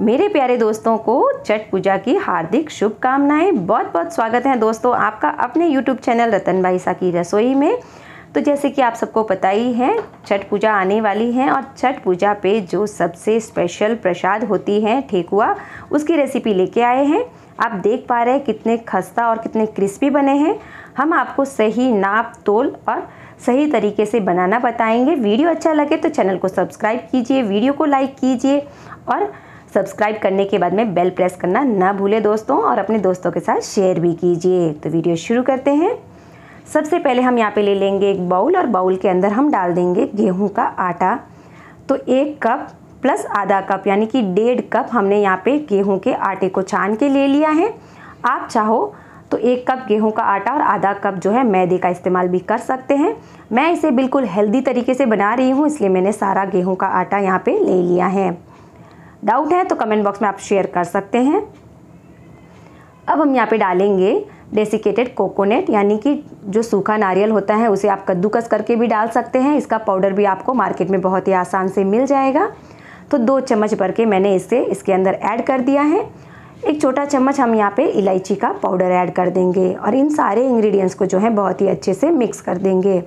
मेरे प्यारे दोस्तों को छठ पूजा की हार्दिक शुभकामनाएं बहुत बहुत स्वागत है दोस्तों आपका अपने YouTube चैनल रतन भाई सा की रसोई में तो जैसे कि आप सबको पता ही है छठ पूजा आने वाली है और छठ पूजा पे जो सबसे स्पेशल प्रसाद होती है ठेकुआ उसकी रेसिपी लेके आए हैं आप देख पा रहे हैं कितने खस्ता और कितने क्रिस्पी बने हैं हम आपको सही नाप तोल और सही तरीके से बनाना बताएंगे वीडियो अच्छा लगे तो चैनल को सब्सक्राइब कीजिए वीडियो को लाइक कीजिए और सब्सक्राइब करने के बाद में बेल प्रेस करना ना भूलें दोस्तों और अपने दोस्तों के साथ शेयर भी कीजिए तो वीडियो शुरू करते हैं सबसे पहले हम यहाँ पे ले लेंगे एक बाउल और बाउल के अंदर हम डाल देंगे गेहूँ का आटा तो एक कप प्लस आधा कप यानी कि डेढ़ कप हमने यहाँ पे गेहूँ के आटे को छान के ले लिया है आप चाहो तो एक कप गेहूं का आटा और आधा कप जो है मैदे का इस्तेमाल भी कर सकते हैं मैं इसे बिल्कुल हेल्दी तरीके से बना रही हूँ इसलिए मैंने सारा गेहूँ का आटा यहाँ पर ले लिया है डाउट है तो कमेंट बॉक्स में आप शेयर कर सकते हैं अब हम यहाँ पे डालेंगे डेसिकेटेड कोकोनट यानी कि जो सूखा नारियल होता है उसे आप कद्दूकस करके भी डाल सकते हैं इसका पाउडर भी आपको मार्केट में बहुत ही आसान से मिल जाएगा तो दो चम्मच भर के मैंने इसे इसके अंदर ऐड कर दिया है एक छोटा चम्मच हम यहाँ पे इलायची का पाउडर ऐड कर देंगे और इन सारे इंग्रेडिएंट्स को जो है बहुत ही अच्छे से मिक्स कर देंगे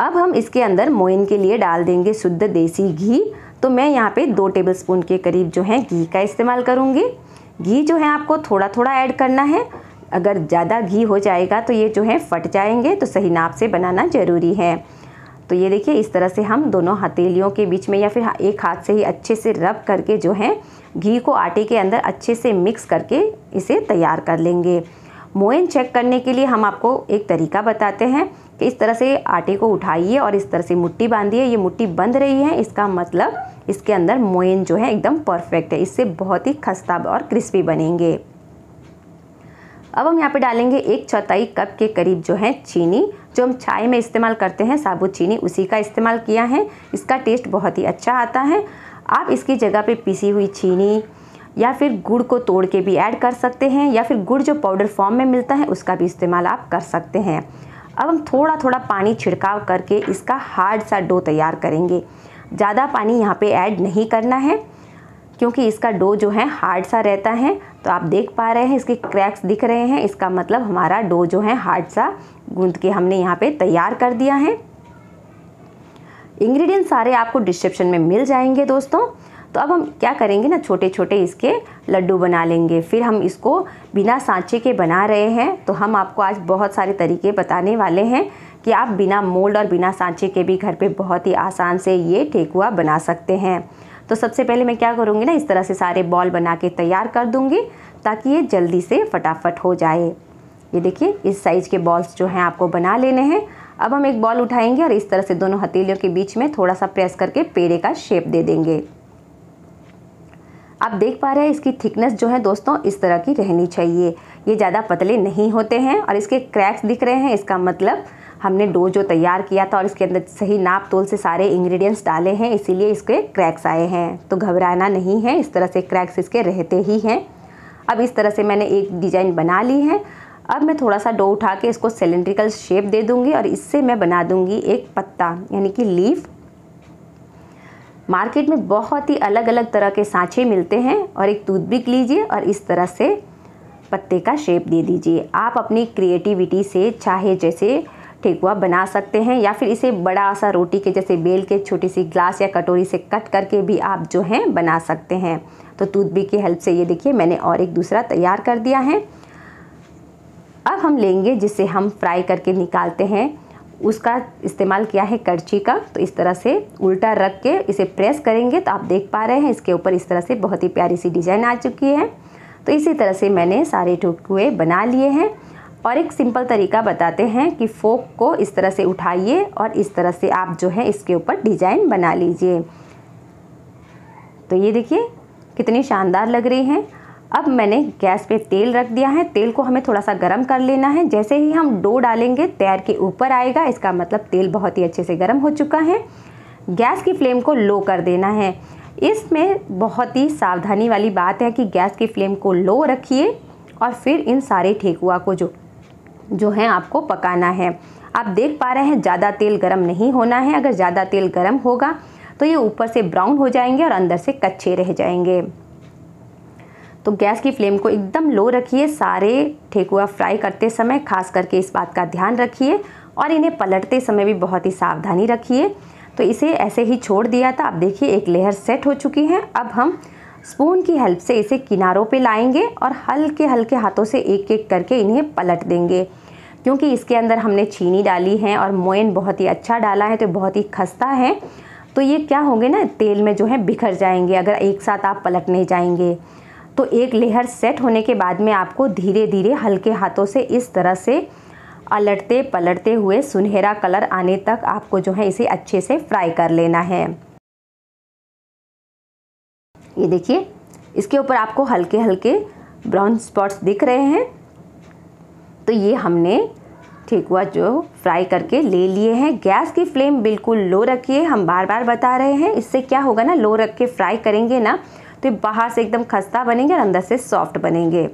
अब हम इसके अंदर मोइन के लिए डाल देंगे शुद्ध देसी घी तो मैं यहाँ पे दो टेबलस्पून के करीब जो है घी का इस्तेमाल करूँगी घी जो है आपको थोड़ा थोड़ा ऐड करना है अगर ज़्यादा घी हो जाएगा तो ये जो है फट जाएंगे तो सही नाप से बनाना ज़रूरी है तो ये देखिए इस तरह से हम दोनों हथेलियों के बीच में या फिर हाँ, एक हाथ से ही अच्छे से रब करके जो है घी को आटे के अंदर अच्छे से मिक्स करके इसे तैयार कर लेंगे मोइन चेक करने के लिए हम आपको एक तरीका बताते हैं कि इस तरह से आटे को उठाइए और इस तरह से मुट्ठी बांधिए ये मुट्ठी बंध रही है इसका मतलब इसके अंदर मोयन जो है एकदम परफेक्ट है इससे बहुत ही खस्ता और क्रिस्पी बनेंगे अब हम यहाँ पे डालेंगे एक चौथाई कप के करीब जो है चीनी जो हम चाय में इस्तेमाल करते हैं साबुत चीनी उसी का इस्तेमाल किया है इसका टेस्ट बहुत ही अच्छा आता है आप इसकी जगह पे पिसी हुई चीनी या फिर गुड़ को तोड़ के भी ऐड कर सकते हैं या फिर गुड़ जो पाउडर फॉर्म में मिलता है उसका भी इस्तेमाल आप कर सकते हैं अब हम थोड़ा थोड़ा पानी छिड़काव करके इसका हार्ड सा डो तैयार करेंगे ज़्यादा पानी यहाँ पे ऐड नहीं करना है क्योंकि इसका डो जो है हार्ड सा रहता है तो आप देख पा रहे हैं इसके क्रैक्स दिख रहे हैं इसका मतलब हमारा डो जो है हार्ड सा गूंद के हमने यहाँ पे तैयार कर दिया है इंग्रेडिएंट सारे आपको डिस्क्रिप्शन में मिल जाएंगे दोस्तों तो अब हम क्या करेंगे ना छोटे छोटे इसके लड्डू बना लेंगे फिर हम इसको बिना सांचे के बना रहे हैं तो हम आपको आज बहुत सारे तरीके बताने वाले हैं कि आप बिना मोल्ड और बिना सांचे के भी घर पे बहुत ही आसान से ये ठेकुआ बना सकते हैं तो सबसे पहले मैं क्या करूँगी ना इस तरह से सारे बॉल बना के तैयार कर दूँगी ताकि ये जल्दी से फटाफट हो जाए ये देखिए इस साइज़ के बॉल्स जो हैं आपको बना लेने हैं अब हम एक बॉल उठाएंगे और इस तरह से दोनों हथेलियों के बीच में थोड़ा सा प्रेस करके पेड़े का शेप दे देंगे आप देख पा रहे हैं इसकी थिकनेस जो है दोस्तों इस तरह की रहनी चाहिए ये ज़्यादा पतले नहीं होते हैं और इसके क्रैक्स दिख रहे हैं इसका मतलब हमने डो जो तैयार किया था और इसके अंदर सही नाप तोल से सारे इंग्रेडिएंट्स डाले हैं इसीलिए इसके क्रैक्स आए हैं तो घबराना नहीं है इस तरह से क्रैक्स इसके रहते ही हैं अब इस तरह से मैंने एक डिज़ाइन बना ली है अब मैं थोड़ा सा डो उठा के इसको सिलेंड्रिकल शेप दे दूँगी और इससे मैं बना दूँगी एक पत्ता यानी कि लीफ मार्केट में बहुत ही अलग अलग तरह के सांचे मिलते हैं और एक टूथबिक लीजिए और इस तरह से पत्ते का शेप दे दीजिए आप अपनी क्रिएटिविटी से चाहे जैसे ठेकुआ बना सकते हैं या फिर इसे बड़ा सा रोटी के जैसे बेल के छोटी सी ग्लास या कटोरी से कट करके भी आप जो हैं बना सकते हैं तो टूथबिक की हेल्प से ये देखिए मैंने और एक दूसरा तैयार कर दिया है अब हम लेंगे जिसे हम फ्राई करके निकालते हैं उसका इस्तेमाल किया है कर्ची का तो इस तरह से उल्टा रख के इसे प्रेस करेंगे तो आप देख पा रहे हैं इसके ऊपर इस तरह से बहुत ही प्यारी सी डिज़ाइन आ चुकी है तो इसी तरह से मैंने सारे टुकड़े बना लिए हैं और एक सिंपल तरीका बताते हैं कि फोक को इस तरह से उठाइए और इस तरह से आप जो है इसके ऊपर डिज़ाइन बना लीजिए तो ये देखिए कितनी शानदार लग रही हैं अब मैंने गैस पे तेल रख दिया है तेल को हमें थोड़ा सा गर्म कर लेना है जैसे ही हम डो डालेंगे तैर के ऊपर आएगा इसका मतलब तेल बहुत ही अच्छे से गर्म हो चुका है गैस की फ्लेम को लो कर देना है इसमें बहुत ही सावधानी वाली बात है कि गैस की फ्लेम को लो रखिए और फिर इन सारे ठेकुआ को जो जो है आपको पकाना है आप देख पा रहे हैं ज़्यादा तेल गर्म नहीं होना है अगर ज़्यादा तेल गर्म होगा तो ये ऊपर से ब्राउन हो जाएंगे और अंदर से कच्चे रह जाएंगे तो गैस की फ्लेम को एकदम लो रखिए सारे ठेकुआ फ्राई करते समय खास करके इस बात का ध्यान रखिए और इन्हें पलटते समय भी बहुत ही सावधानी रखिए तो इसे ऐसे ही छोड़ दिया था अब देखिए एक लेयर सेट हो चुकी है अब हम स्पून की हेल्प से इसे किनारों पे लाएंगे और हल्के हल्के हाथों से एक एक करके इन्हें पलट देंगे क्योंकि इसके अंदर हमने चीनी डाली है और मोयन बहुत ही अच्छा डाला है तो बहुत ही खस्ता है तो ये क्या होंगे ना तेल में जो है बिखर जाएंगे अगर एक साथ आप पलटने जाएंगे तो एक लेयर सेट होने के बाद में आपको धीरे धीरे हल्के हाथों से इस तरह से अलटते पलटते हुए सुनहरा कलर आने तक आपको जो है इसे अच्छे से फ्राई कर लेना है ये देखिए इसके ऊपर आपको हल्के हल्के ब्राउन स्पॉट्स दिख रहे हैं तो ये हमने ठेकुआ जो फ्राई करके ले लिए हैं गैस की फ्लेम बिल्कुल लो रखिए हम बार बार बता रहे हैं इससे क्या होगा ना लो रख के फ्राई करेंगे ना तो ये बाहर से एकदम खस्ता बनेंगे और अंदर से सॉफ्ट बनेंगे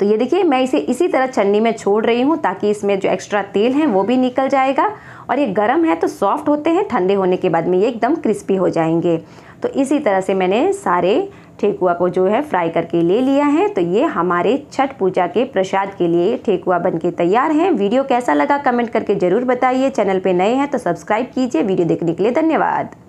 तो ये देखिए मैं इसे इसी तरह छन्नी में छोड़ रही हूँ ताकि इसमें जो एक्स्ट्रा तेल है वो भी निकल जाएगा और ये गर्म है तो सॉफ्ट होते हैं ठंडे होने के बाद में ये एकदम क्रिस्पी हो जाएंगे तो इसी तरह से मैंने सारे ठेकुआ को जो है फ्राई करके ले लिया है तो ये हमारे छठ पूजा के प्रसाद के लिए ठेकुआ बनके तैयार हैं वीडियो कैसा लगा कमेंट करके ज़रूर बताइए चैनल पे नए हैं तो सब्सक्राइब कीजिए वीडियो देखने के लिए धन्यवाद